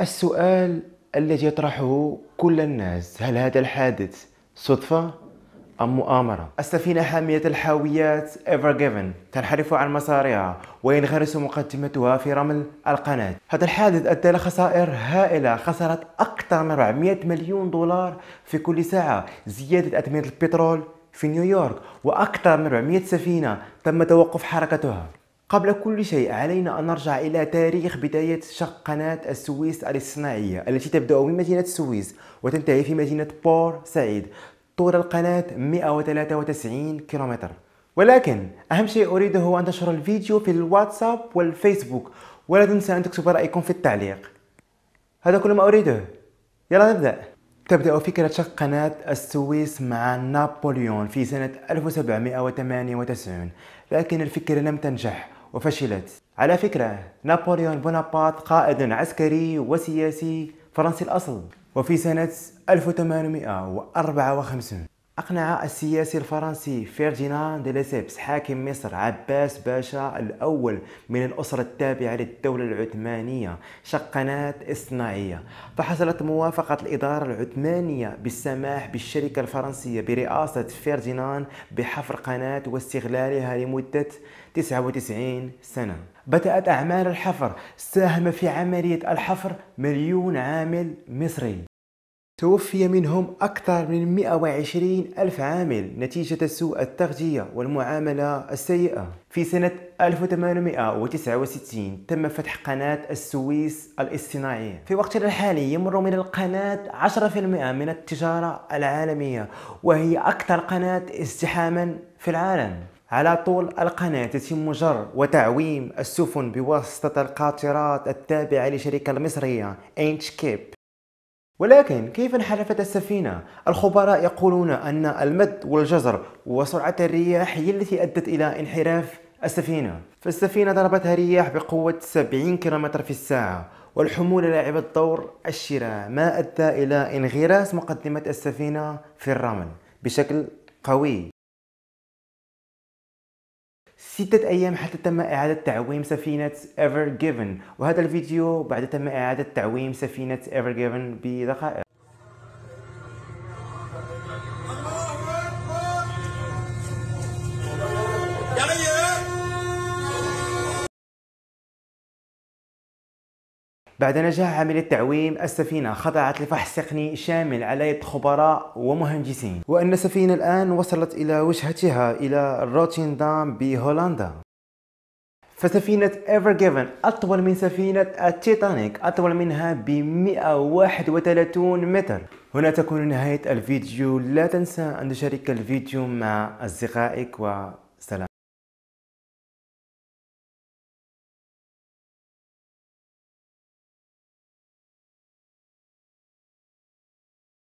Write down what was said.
السؤال الذي يطرحه كل الناس هل هذا الحادث صدفة أم مؤامرة؟ السفينة حامية الحاويات ايفر جيفن تنحرف عن مسارها وينغرس مقدمتها في رمل القناة هذا الحادث أدى لخسائر هائلة خسرت أكثر من 400 مليون دولار في كل ساعة زيادة أثمنة البترول في نيويورك وأكثر من 400 سفينة تم توقف حركتها قبل كل شيء علينا أن نرجع إلى تاريخ بداية شق قناة السويس الصناعية التي تبدأ من مدينة السويس وتنتهي في مدينة بور سعيد طول القناة 193 كيلومتر ولكن أهم شيء أريده هو أن تشر الفيديو في الواتساب والفيسبوك ولا تنسى أن تكتب رأيكم في التعليق هذا كل ما أريده يلا نبدأ تبدأ فكرة شق قناة السويس مع نابليون في سنة 1798 لكن الفكرة لم تنجح وفشلت على فكرة نابليون بونابارت قائد عسكري وسياسي فرنسي الأصل وفي سنة 1854 أقنع السياسي الفرنسي فيرديناند دي ليسيبس حاكم مصر عباس باشا الأول من الأسرة التابعة للدولة العثمانية شق قناة إصطناعية فحصلت موافقة الإدارة العثمانية بالسماح بالشركة الفرنسية برئاسة فيرديناند بحفر قناة واستغلالها لمدة 99 سنة بدأت أعمال الحفر ساهم في عملية الحفر مليون عامل مصري توفي منهم أكثر من 120 ألف عامل نتيجة سوء التغذية والمعاملة السيئة في سنة 1869 تم فتح قناة السويس الاصطناعية في وقتنا الحالي يمر من القناة 10% من التجارة العالمية وهي أكثر قناة ازدحاما في العالم على طول القناة يتم جر وتعويم السفن بواسطة القاطرات التابعة لشركة المصرية انش كيب ولكن كيف انحرفت السفينة؟ الخبراء يقولون أن المد والجزر وسرعة الرياح هي التي أدت إلى انحراف السفينة فالسفينة ضربتها رياح بقوة 70 كم في الساعة والحمولة لعبت دور الشراع ما أدى إلى انغراس مقدمة السفينة في الرمل بشكل قوي ستة أيام حتى تم إعادة تعويم سفينة ايفر جيفن وهذا الفيديو بعد تم إعادة تعويم سفينة ايفر جيفن بدقائق بعد نجاح عملية تعويم السفينة خضعت لفحص تقني شامل على يد خبراء ومهندسين وأن السفينة الآن وصلت إلى وجهتها إلى روتيندام بهولندا فسفينة ايفر جيفن أطول من سفينة التيتانيك أطول منها ب 131 متر هنا تكون نهاية الفيديو لا تنسى أن تشارك الفيديو مع أصدقائك وسلام